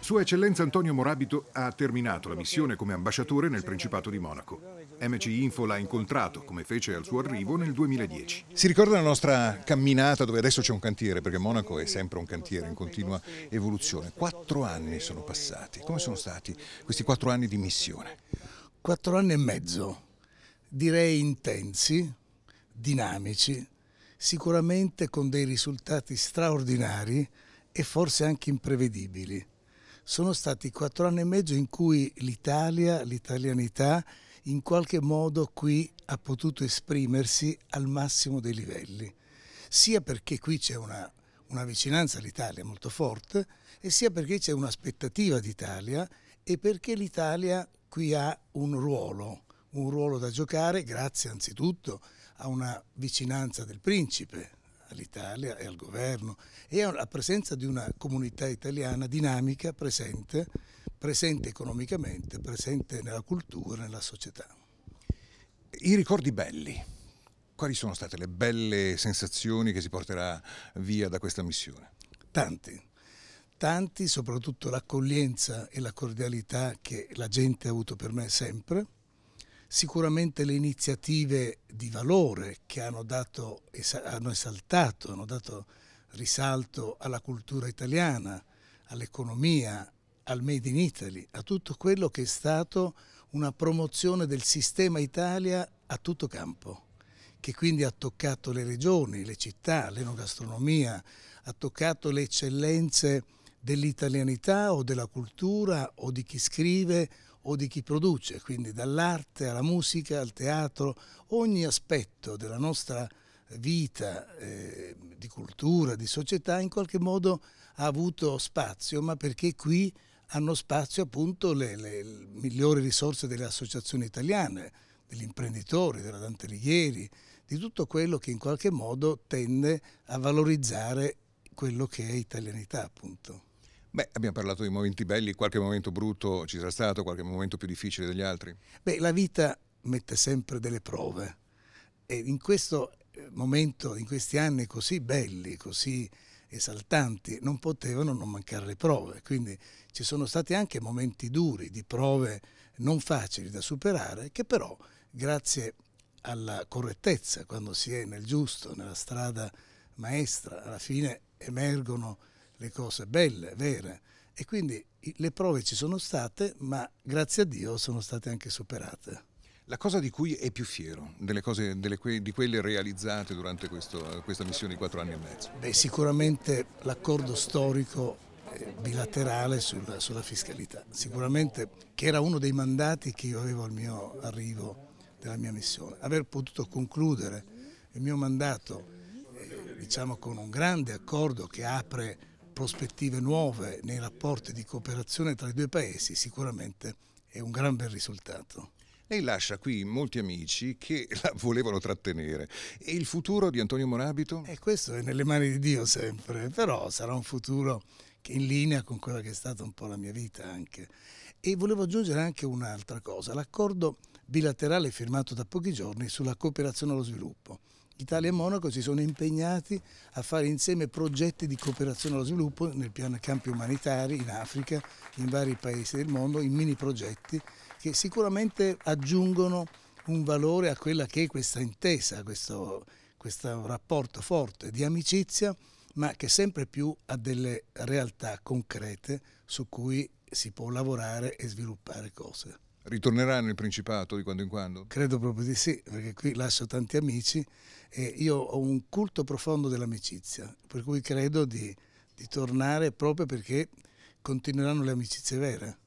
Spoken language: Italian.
Sua Eccellenza Antonio Morabito ha terminato la missione come ambasciatore nel Principato di Monaco. MC Info l'ha incontrato, come fece al suo arrivo nel 2010. Si ricorda la nostra camminata dove adesso c'è un cantiere, perché Monaco è sempre un cantiere in continua evoluzione. Quattro anni sono passati. Come sono stati questi quattro anni di missione? Quattro anni e mezzo direi intensi, dinamici, sicuramente con dei risultati straordinari e forse anche imprevedibili. Sono stati quattro anni e mezzo in cui l'Italia, l'italianità, in qualche modo qui ha potuto esprimersi al massimo dei livelli, sia perché qui c'è una, una vicinanza all'Italia molto forte, e sia perché c'è un'aspettativa d'Italia e perché l'Italia qui ha un ruolo un ruolo da giocare grazie anzitutto a una vicinanza del principe all'Italia e al governo e alla presenza di una comunità italiana dinamica, presente, presente economicamente, presente nella cultura, nella società. I ricordi belli, quali sono state le belle sensazioni che si porterà via da questa missione? Tanti, tanti, soprattutto l'accoglienza e la cordialità che la gente ha avuto per me sempre sicuramente le iniziative di valore che hanno, dato, hanno esaltato, hanno dato risalto alla cultura italiana, all'economia, al Made in Italy, a tutto quello che è stato una promozione del sistema Italia a tutto campo, che quindi ha toccato le regioni, le città, l'enogastronomia, ha toccato le eccellenze dell'italianità o della cultura o di chi scrive o di chi produce, quindi dall'arte alla musica, al teatro, ogni aspetto della nostra vita, eh, di cultura, di società, in qualche modo ha avuto spazio, ma perché qui hanno spazio appunto le, le, le migliori risorse delle associazioni italiane, degli imprenditori, della Dante Alighieri, di tutto quello che in qualche modo tende a valorizzare quello che è italianità appunto. Beh, abbiamo parlato di momenti belli, qualche momento brutto ci sarà stato, qualche momento più difficile degli altri. Beh, la vita mette sempre delle prove e in questo eh, momento, in questi anni così belli, così esaltanti, non potevano non mancare le prove, quindi ci sono stati anche momenti duri di prove non facili da superare che però grazie alla correttezza, quando si è nel giusto, nella strada maestra, alla fine emergono le cose belle, vere. E quindi le prove ci sono state, ma grazie a Dio sono state anche superate. La cosa di cui è più fiero, delle cose, delle, di quelle realizzate durante questo, questa missione di quattro anni e mezzo? Beh, sicuramente l'accordo storico eh, bilaterale sulla, sulla, fiscalità, sicuramente che era uno dei mandati che io avevo al mio arrivo della mia missione. Aver potuto concludere il mio mandato eh, diciamo, con un grande accordo che apre prospettive nuove nei rapporti di cooperazione tra i due paesi sicuramente è un gran bel risultato. Lei lascia qui molti amici che la volevano trattenere. E il futuro di Antonio Morabito? E questo è nelle mani di Dio sempre, però sarà un futuro che è in linea con quella che è stata un po' la mia vita anche. E volevo aggiungere anche un'altra cosa, l'accordo bilaterale firmato da pochi giorni sulla cooperazione allo sviluppo. Italia e Monaco si sono impegnati a fare insieme progetti di cooperazione allo sviluppo nel piano campi umanitari in Africa, in vari paesi del mondo, in mini progetti che sicuramente aggiungono un valore a quella che è questa intesa, questo, questo rapporto forte di amicizia, ma che sempre più ha delle realtà concrete su cui si può lavorare e sviluppare cose. Ritornerà nel Principato di quando in quando? Credo proprio di sì, perché qui lascio tanti amici e io ho un culto profondo dell'amicizia, per cui credo di, di tornare proprio perché continueranno le amicizie vere.